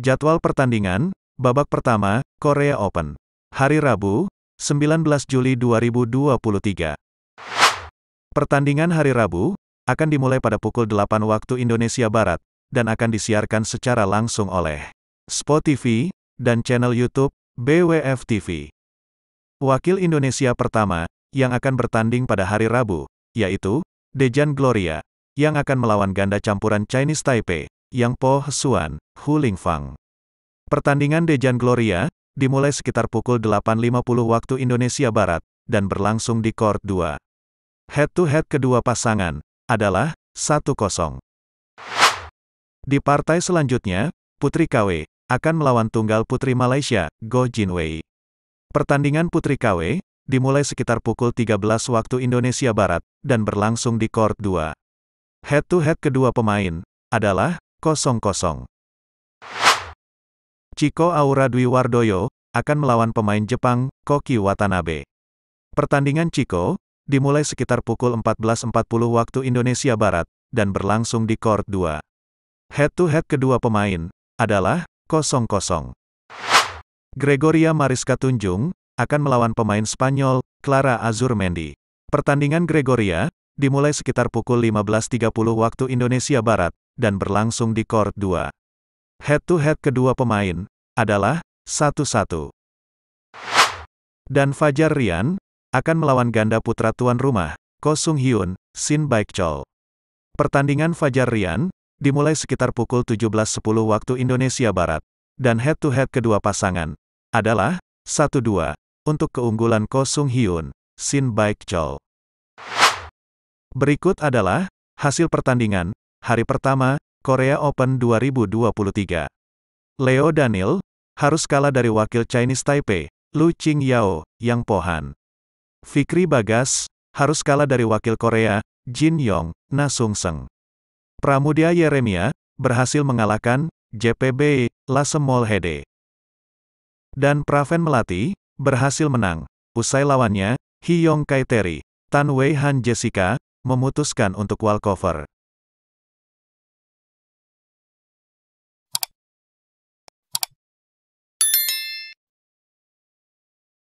Jadwal pertandingan, babak pertama, Korea Open. Hari Rabu, 19 Juli 2023. Pertandingan hari Rabu, akan dimulai pada pukul 8 waktu Indonesia Barat, dan akan disiarkan secara langsung oleh Spot TV dan channel YouTube, BWF TV. Wakil Indonesia pertama, yang akan bertanding pada hari Rabu, yaitu, Dejan Gloria, yang akan melawan ganda campuran Chinese Taipei, yang Po Hsuan, Hu Lingfang. Pertandingan Dejan Gloria, dimulai sekitar pukul 8.50 waktu Indonesia Barat, dan berlangsung di Court 2. Head-to-head -head kedua pasangan, adalah, 1-0. Di partai selanjutnya, Putri KW, akan melawan tunggal Putri Malaysia, Go Wei. Pertandingan Putri KW, dimulai sekitar pukul 13 waktu Indonesia Barat, dan berlangsung di Court 2. Head-to-head -head kedua pemain, adalah, Chiko Aura Dwi Wardoyo, akan melawan pemain Jepang, Koki Watanabe. Pertandingan Chiko dimulai sekitar pukul 14.40 waktu Indonesia Barat, dan berlangsung di Court 2. Head-to-head -head kedua pemain, adalah, 0-0. Gregoria Mariska Tunjung, akan melawan pemain Spanyol, Clara Azurmendi. Pertandingan Gregoria, dimulai sekitar pukul 15.30 waktu Indonesia Barat, dan berlangsung di court 2. Head-to-head kedua pemain adalah 1-1. Dan Fajar Rian akan melawan ganda putra tuan rumah, Ko Sung Hyun, Shin Baik Chol. Pertandingan Fajar Rian dimulai sekitar pukul 17.10 waktu Indonesia Barat, dan head-to-head kedua pasangan adalah 1-2 untuk keunggulan Ko Sung Hyun, Shin Baik Chol. Berikut adalah hasil pertandingan hari pertama, Korea Open 2023. Leo Daniel, harus kalah dari wakil Chinese Taipei, Lu Ching Yao, Yang Pohan. Fikri Bagas, harus kalah dari wakil Korea, Jin Yong, Na Sung Seng. Pramudia Yeremia, berhasil mengalahkan, JPB, Lasemol Hede. Dan Praven Melati, berhasil menang, usai lawannya, Kai Kaiteri, Tan Wei Han Jessica, memutuskan untuk cover.